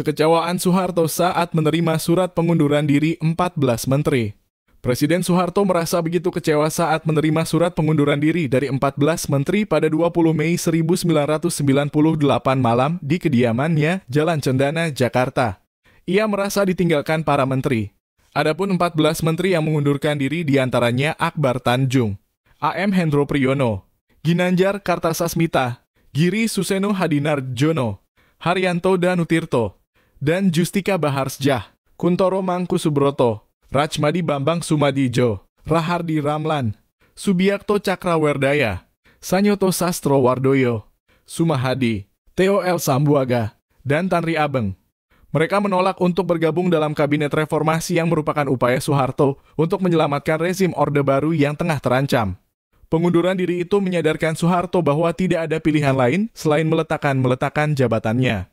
kekecewaan Soeharto saat menerima surat pengunduran diri 14 menteri. Presiden Soeharto merasa begitu kecewa saat menerima surat pengunduran diri dari 14 menteri pada 20 Mei 1998 malam di kediamannya Jalan Cendana, Jakarta. Ia merasa ditinggalkan para menteri. Adapun 14 menteri yang mengundurkan diri diantaranya Akbar Tanjung, AM Hendro Priyono, Ginanjar Kartasasmita, Giri Suseno Hadinar Jono, Haryanto Danutirto, dan Justika Baharsjah, Kuntoro Mangku Subroto, Rajmadi Bambang Sumadijo, Rahardi Ramlan, Subiakto Cakrawerdaya, Sanyoto Sastro Wardoyo, Sumahadi, T.O.L El Sambuaga, dan Tanri Abeng. Mereka menolak untuk bergabung dalam kabinet reformasi yang merupakan upaya Soeharto untuk menyelamatkan rezim Orde Baru yang tengah terancam. Pengunduran diri itu menyadarkan Soeharto bahwa tidak ada pilihan lain selain meletakkan-meletakkan jabatannya.